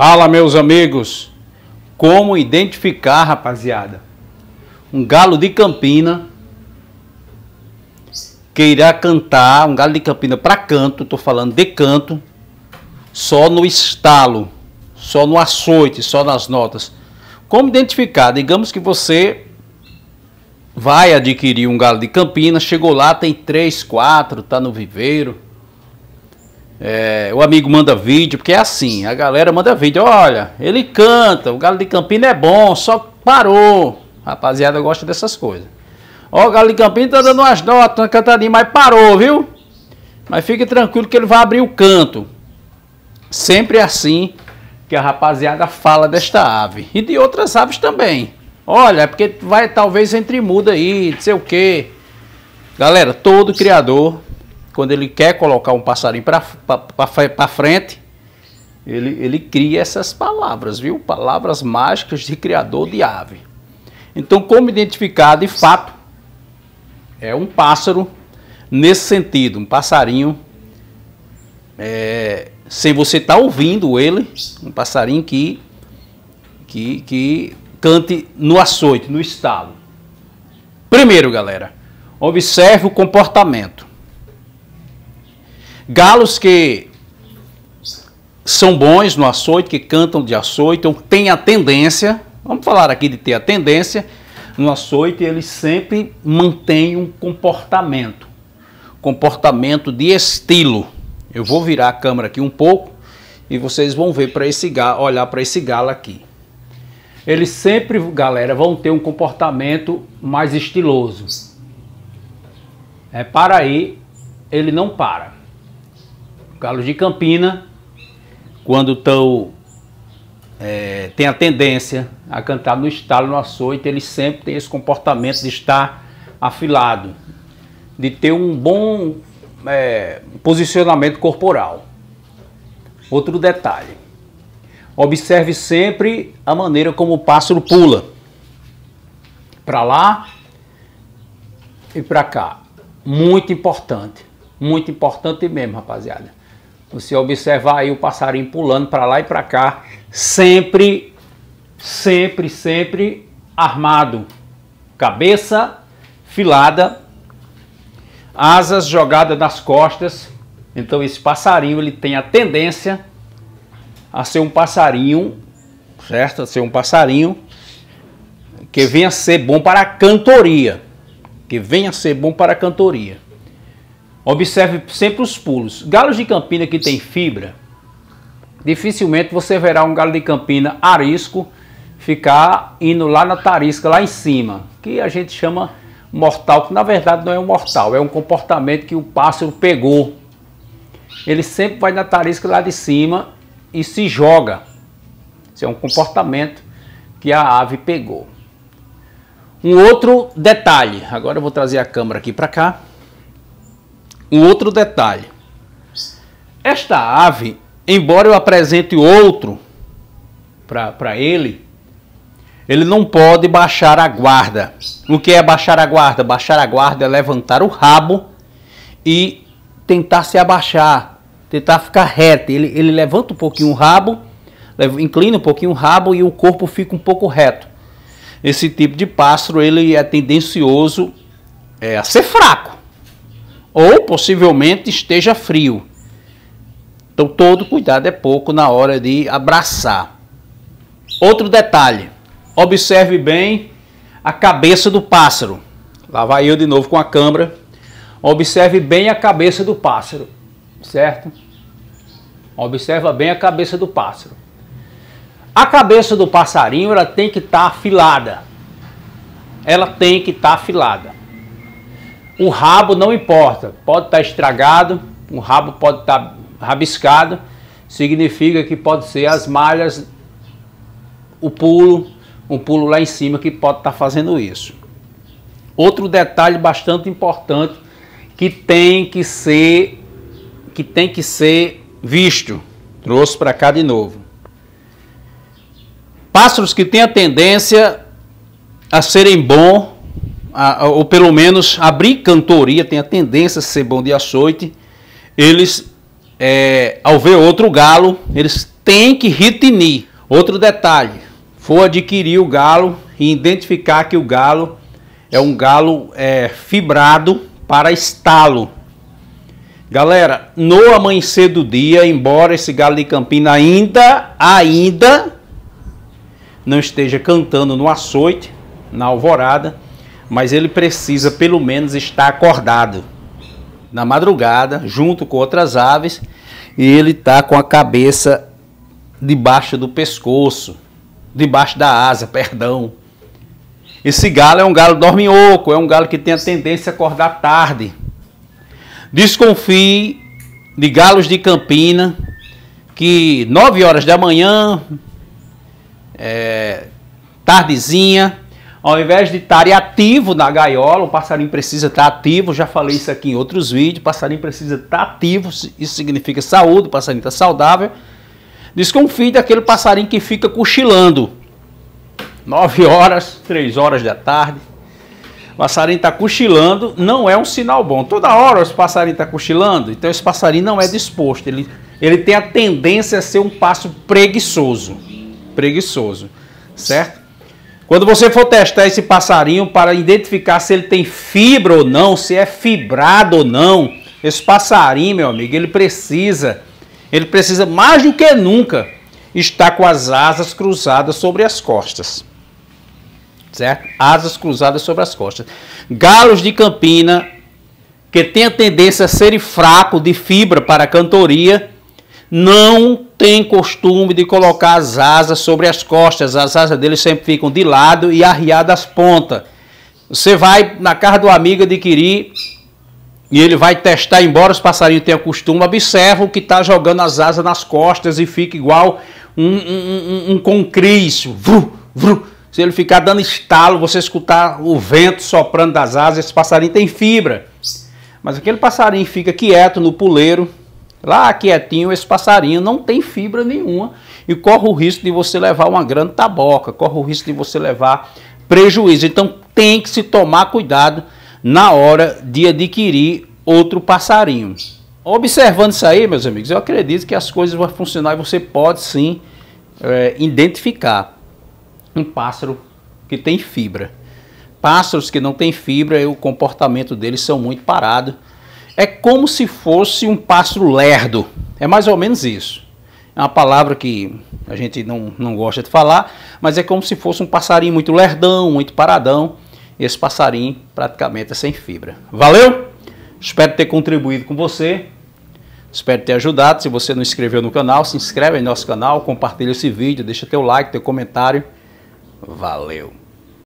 Fala, meus amigos! Como identificar, rapaziada, um galo de Campina que irá cantar, um galo de Campina para canto, estou falando de canto, só no estalo, só no açoite, só nas notas. Como identificar? Digamos que você vai adquirir um galo de Campina, chegou lá, tem três, quatro, está no viveiro é, o amigo manda vídeo, porque é assim, a galera manda vídeo, olha, ele canta, o Galo de Campina é bom, só parou. rapaziada gosta dessas coisas. Ó, o Galo de Campina tá dando umas notas, uma cantadinha, mas parou, viu? Mas fique tranquilo que ele vai abrir o canto. Sempre é assim que a rapaziada fala desta ave. E de outras aves também. Olha, é porque vai talvez entre muda aí, não sei o quê. Galera, todo criador quando ele quer colocar um passarinho para frente, ele, ele cria essas palavras, viu? Palavras mágicas de criador de ave. Então, como identificar de fato é um pássaro nesse sentido, um passarinho é, sem você estar tá ouvindo ele, um passarinho que, que, que cante no açoite, no estalo. Primeiro, galera, observe o comportamento. Galos que são bons no açoite, que cantam de açoite, ou então têm a tendência, vamos falar aqui de ter a tendência, no açoite eles sempre mantêm um comportamento, comportamento de estilo. Eu vou virar a câmera aqui um pouco e vocês vão ver para esse galo, olhar para esse galo aqui. Eles sempre, galera, vão ter um comportamento mais estiloso. É para aí, ele não para. Galos de Campina, quando tão É, tem a tendência a cantar no estalo, no açoite, ele sempre tem esse comportamento de estar afilado, de ter um bom é, posicionamento corporal. Outro detalhe: observe sempre a maneira como o pássaro pula para lá e para cá. Muito importante, muito importante mesmo, rapaziada. Você observar aí o passarinho pulando para lá e para cá, sempre, sempre, sempre armado. Cabeça filada, asas jogadas nas costas. Então esse passarinho ele tem a tendência a ser um passarinho, certo? A ser um passarinho que venha ser bom para a cantoria, que venha ser bom para a cantoria. Observe sempre os pulos. Galos de campina que tem fibra, dificilmente você verá um galo de campina arisco ficar indo lá na tarisca, lá em cima, que a gente chama mortal, que na verdade não é um mortal, é um comportamento que o pássaro pegou. Ele sempre vai na tarisca lá de cima e se joga. Isso é um comportamento que a ave pegou. Um outro detalhe, agora eu vou trazer a câmera aqui para cá um outro detalhe. Esta ave, embora eu apresente outro para ele, ele não pode baixar a guarda. O que é baixar a guarda? Baixar a guarda é levantar o rabo e tentar se abaixar, tentar ficar reto. Ele, ele levanta um pouquinho o rabo, inclina um pouquinho o rabo e o corpo fica um pouco reto. Esse tipo de pássaro ele é tendencioso é, a ser fraco ou possivelmente esteja frio. Então, todo cuidado é pouco na hora de abraçar. Outro detalhe: observe bem a cabeça do pássaro. Lá vai eu de novo com a câmera. Observe bem a cabeça do pássaro, certo? Observa bem a cabeça do pássaro. A cabeça do passarinho ela tem que estar tá afilada. Ela tem que estar tá afilada. O rabo não importa, pode estar tá estragado, o rabo pode estar tá rabiscado, significa que pode ser as malhas, o pulo, um pulo lá em cima que pode estar tá fazendo isso. Outro detalhe bastante importante que tem que ser que tem que ser visto. Trouxe para cá de novo. Pássaros que têm a tendência a serem bom a, ou pelo menos abrir cantoria, tem a tendência a ser bom de açoite, eles, é, ao ver outro galo, eles têm que ritinir Outro detalhe, for adquirir o galo e identificar que o galo é um galo é, fibrado para estalo. Galera, no amanhecer do dia, embora esse galo de Campina ainda, ainda não esteja cantando no açoite, na alvorada, mas ele precisa pelo menos estar acordado na madrugada, junto com outras aves, e ele está com a cabeça debaixo do pescoço, debaixo da asa, perdão. Esse galo é um galo dorminhoco, é um galo que tem a tendência a acordar tarde. Desconfie de galos de Campina, que 9 horas da manhã, é, tardezinha, ao invés de estar ativo na gaiola, o passarinho precisa estar ativo. Já falei isso aqui em outros vídeos. O passarinho precisa estar ativo. Isso significa saúde. O passarinho está saudável. Desconfie daquele passarinho que fica cochilando. 9 horas, 3 horas da tarde. O passarinho está cochilando. Não é um sinal bom. Toda hora os passarinho está cochilando. Então esse passarinho não é disposto. Ele, ele tem a tendência a ser um passo preguiçoso. Preguiçoso. Certo? Quando você for testar esse passarinho para identificar se ele tem fibra ou não, se é fibrado ou não, esse passarinho, meu amigo, ele precisa, ele precisa mais do que nunca estar com as asas cruzadas sobre as costas. Certo? Asas cruzadas sobre as costas. Galos de campina que tem a tendência a serem fraco de fibra para a cantoria, não tem costume de colocar as asas sobre as costas, as asas dele sempre ficam de lado e arriadas as pontas. Você vai na casa do amigo adquirir e ele vai testar, embora os passarinhos tenham costume, observa o que está jogando as asas nas costas e fica igual um, um, um, um concris. Vru, vru. Se ele ficar dando estalo, você escutar o vento soprando das asas, esse passarinho tem fibra. Mas aquele passarinho fica quieto no puleiro, Lá quietinho, esse passarinho não tem fibra nenhuma e corre o risco de você levar uma grande taboca, corre o risco de você levar prejuízo. Então tem que se tomar cuidado na hora de adquirir outro passarinho. Observando isso aí, meus amigos, eu acredito que as coisas vão funcionar e você pode sim é, identificar um pássaro que tem fibra. Pássaros que não têm fibra, o comportamento deles são muito parado é como se fosse um pássaro lerdo. É mais ou menos isso. É uma palavra que a gente não, não gosta de falar, mas é como se fosse um passarinho muito lerdão, muito paradão. Esse passarinho praticamente é sem fibra. Valeu? Espero ter contribuído com você. Espero ter ajudado. Se você não inscreveu no canal, se inscreve em nosso canal, compartilha esse vídeo, deixa teu like, teu comentário. Valeu!